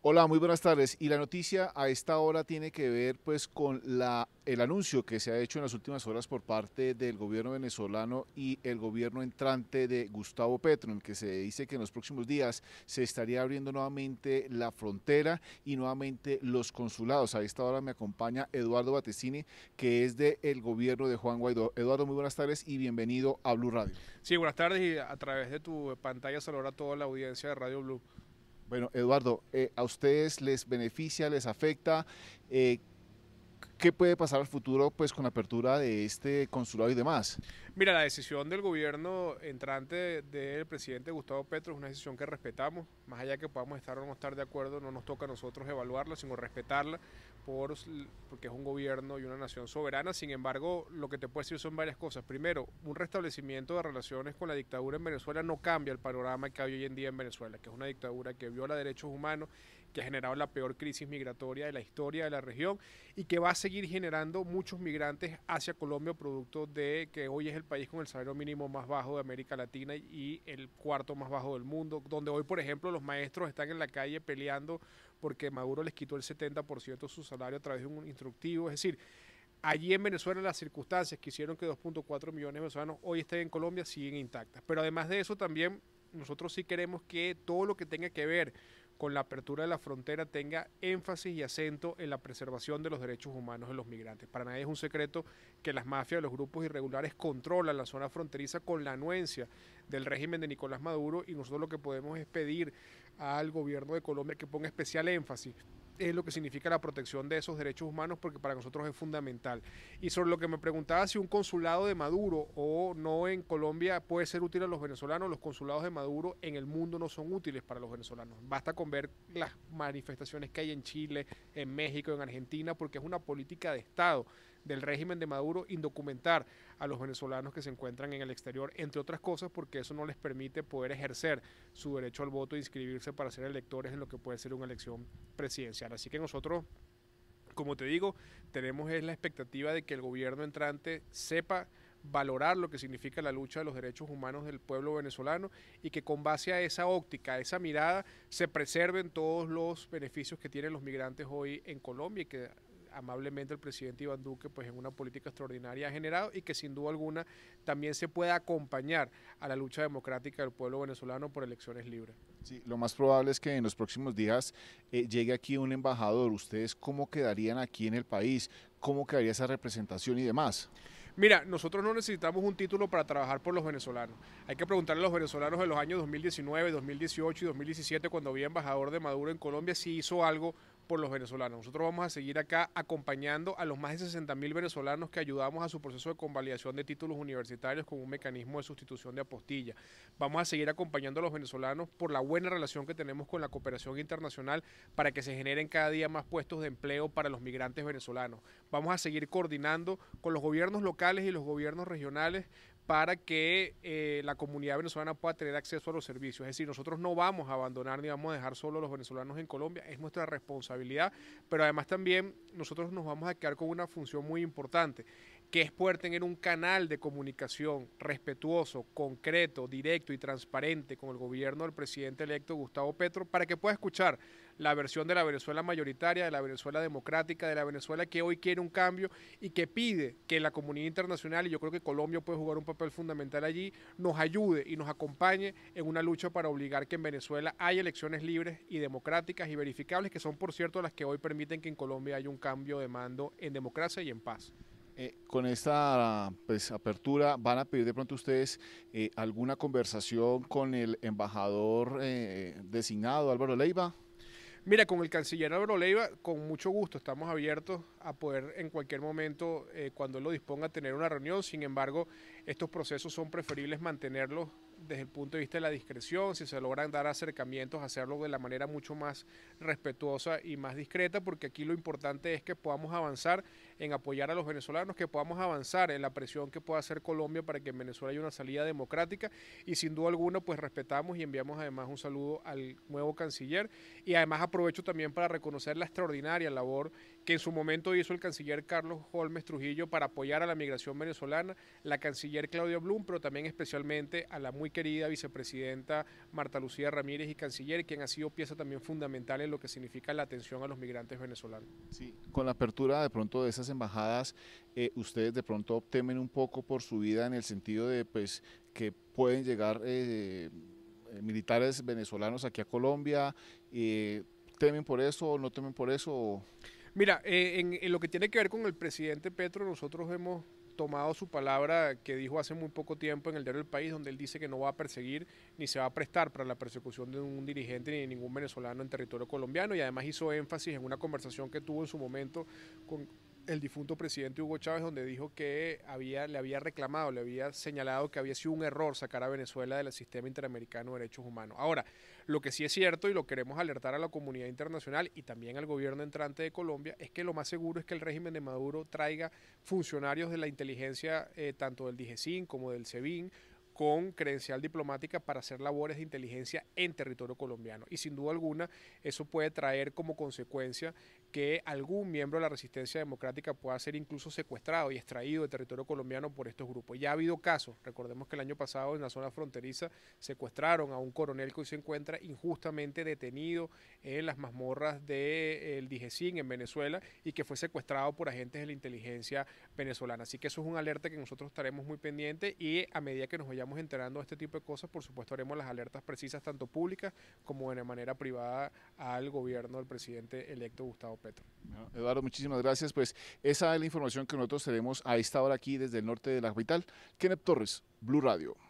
Hola, muy buenas tardes. Y la noticia a esta hora tiene que ver pues con la, el anuncio que se ha hecho en las últimas horas por parte del gobierno venezolano y el gobierno entrante de Gustavo Petro, en que se dice que en los próximos días se estaría abriendo nuevamente la frontera y nuevamente los consulados. A esta hora me acompaña Eduardo Batesini, que es del el gobierno de Juan Guaidó. Eduardo, muy buenas tardes y bienvenido a Blue Radio. Sí, buenas tardes y a través de tu pantalla saludar toda la audiencia de Radio Blue. Bueno, Eduardo, eh, ¿a ustedes les beneficia, les afecta? Eh, ¿Qué puede pasar al futuro pues, con la apertura de este consulado y demás? Mira, la decisión del gobierno entrante del presidente Gustavo Petro es una decisión que respetamos, más allá que podamos estar o no estar de acuerdo, no nos toca a nosotros evaluarla, sino respetarla, porque es un gobierno y una nación soberana. Sin embargo, lo que te puedo decir son varias cosas. Primero, un restablecimiento de relaciones con la dictadura en Venezuela no cambia el panorama que hay hoy en día en Venezuela, que es una dictadura que viola derechos humanos ha generado la peor crisis migratoria de la historia de la región y que va a seguir generando muchos migrantes hacia Colombia, producto de que hoy es el país con el salario mínimo más bajo de América Latina y el cuarto más bajo del mundo, donde hoy, por ejemplo, los maestros están en la calle peleando porque Maduro les quitó el 70% de su salario a través de un instructivo, es decir, Allí en Venezuela las circunstancias que hicieron que 2.4 millones de venezolanos hoy estén en Colombia siguen intactas. Pero además de eso también nosotros sí queremos que todo lo que tenga que ver con la apertura de la frontera tenga énfasis y acento en la preservación de los derechos humanos de los migrantes. Para nadie es un secreto que las mafias, los grupos irregulares controlan la zona fronteriza con la anuencia del régimen de Nicolás Maduro y nosotros lo que podemos es pedir al gobierno de Colombia que ponga especial énfasis es lo que significa la protección de esos derechos humanos porque para nosotros es fundamental. Y sobre lo que me preguntaba si un consulado de Maduro o no en Colombia puede ser útil a los venezolanos, los consulados de Maduro en el mundo no son útiles para los venezolanos. Basta con ver las manifestaciones que hay en Chile, en México, en Argentina, porque es una política de Estado del régimen de Maduro indocumentar a los venezolanos que se encuentran en el exterior, entre otras cosas porque eso no les permite poder ejercer su derecho al voto e inscribirse para ser electores en lo que puede ser una elección presidencial. Así que nosotros como te digo, tenemos es la expectativa de que el gobierno entrante sepa valorar lo que significa la lucha de los derechos humanos del pueblo venezolano y que con base a esa óptica, a esa mirada, se preserven todos los beneficios que tienen los migrantes hoy en Colombia y que amablemente el presidente Iván Duque pues en una política extraordinaria ha generado y que sin duda alguna también se pueda acompañar a la lucha democrática del pueblo venezolano por elecciones libres. Sí, lo más probable es que en los próximos días eh, llegue aquí un embajador. ¿Ustedes cómo quedarían aquí en el país? ¿Cómo quedaría esa representación y demás? Mira, nosotros no necesitamos un título para trabajar por los venezolanos. Hay que preguntarle a los venezolanos de los años 2019, 2018 y 2017, cuando había embajador de Maduro en Colombia, si hizo algo por los venezolanos. Nosotros vamos a seguir acá acompañando a los más de 60 mil venezolanos que ayudamos a su proceso de convalidación de títulos universitarios con un mecanismo de sustitución de apostilla. Vamos a seguir acompañando a los venezolanos por la buena relación que tenemos con la cooperación internacional para que se generen cada día más puestos de empleo para los migrantes venezolanos. Vamos a seguir coordinando con los gobiernos locales y los gobiernos regionales para que eh, la comunidad venezolana pueda tener acceso a los servicios. Es decir, nosotros no vamos a abandonar ni vamos a dejar solo a los venezolanos en Colombia, es nuestra responsabilidad, pero además también nosotros nos vamos a quedar con una función muy importante, que es poder tener un canal de comunicación respetuoso, concreto, directo y transparente con el gobierno del presidente electo Gustavo Petro, para que pueda escuchar la versión de la Venezuela mayoritaria, de la Venezuela democrática, de la Venezuela que hoy quiere un cambio y que pide que la comunidad internacional, y yo creo que Colombia puede jugar un papel fundamental allí, nos ayude y nos acompañe en una lucha para obligar que en Venezuela haya elecciones libres y democráticas y verificables, que son, por cierto, las que hoy permiten que en Colombia haya un cambio de mando en democracia y en paz. Eh, con esta pues, apertura, ¿van a pedir de pronto ustedes eh, alguna conversación con el embajador eh, designado Álvaro Leiva? Mira, con el canciller Álvaro con mucho gusto, estamos abiertos a poder en cualquier momento, eh, cuando él lo disponga, tener una reunión. Sin embargo, estos procesos son preferibles mantenerlos desde el punto de vista de la discreción, si se logran dar acercamientos, hacerlo de la manera mucho más respetuosa y más discreta, porque aquí lo importante es que podamos avanzar en apoyar a los venezolanos, que podamos avanzar en la presión que pueda hacer Colombia para que en Venezuela haya una salida democrática y sin duda alguna pues respetamos y enviamos además un saludo al nuevo canciller y además aprovecho también para reconocer la extraordinaria labor que en su momento hizo el canciller Carlos Holmes Trujillo para apoyar a la migración venezolana, la canciller Claudia Blum, pero también especialmente a la muy querida vicepresidenta Marta Lucía Ramírez y canciller, quien ha sido pieza también fundamental en lo que significa la atención a los migrantes venezolanos. Sí, con la apertura de pronto de esas embajadas, eh, ustedes de pronto temen un poco por su vida en el sentido de pues que pueden llegar eh, eh, militares venezolanos aquí a Colombia, ¿temen por eso o no temen por eso? Mira, eh, en, en, lo que tiene que ver con el presidente Petro, nosotros hemos tomado su palabra que dijo hace muy poco tiempo en el diario El País, donde él dice que no va a perseguir ni se va a prestar para la persecución de un dirigente ni de ningún venezolano en territorio colombiano y además hizo énfasis en una conversación que tuvo en su momento con, el difunto presidente Hugo Chávez, donde dijo que había, le había reclamado, le había señalado que había sido un error sacar a Venezuela del sistema interamericano de derechos humanos. Ahora, lo que sí es cierto y lo queremos alertar a la comunidad internacional y también al gobierno entrante de Colombia es que lo más seguro es que el régimen de Maduro traiga funcionarios de la inteligencia, eh, tanto del DGCIN como del SEBIN, con credencial diplomática para hacer labores de inteligencia en territorio colombiano. Y sin duda alguna, eso puede traer como consecuencia que algún miembro de la resistencia democrática pueda ser incluso secuestrado y extraído de territorio colombiano por estos grupos. Ya ha habido casos, recordemos que el año pasado en la zona fronteriza secuestraron a un coronel que hoy se encuentra injustamente detenido en las mazmorras del Dijesín en Venezuela y que fue secuestrado por agentes de la inteligencia venezolana. Así que eso es un alerta que nosotros estaremos muy pendientes y a medida que nos vayamos enterando de este tipo de cosas, por supuesto haremos las alertas precisas tanto públicas como de manera privada al gobierno del presidente electo Gustavo Petro. Eduardo, muchísimas gracias. Pues esa es la información que nosotros tenemos a esta hora aquí desde el norte de la capital. Kenneth Torres, Blue Radio.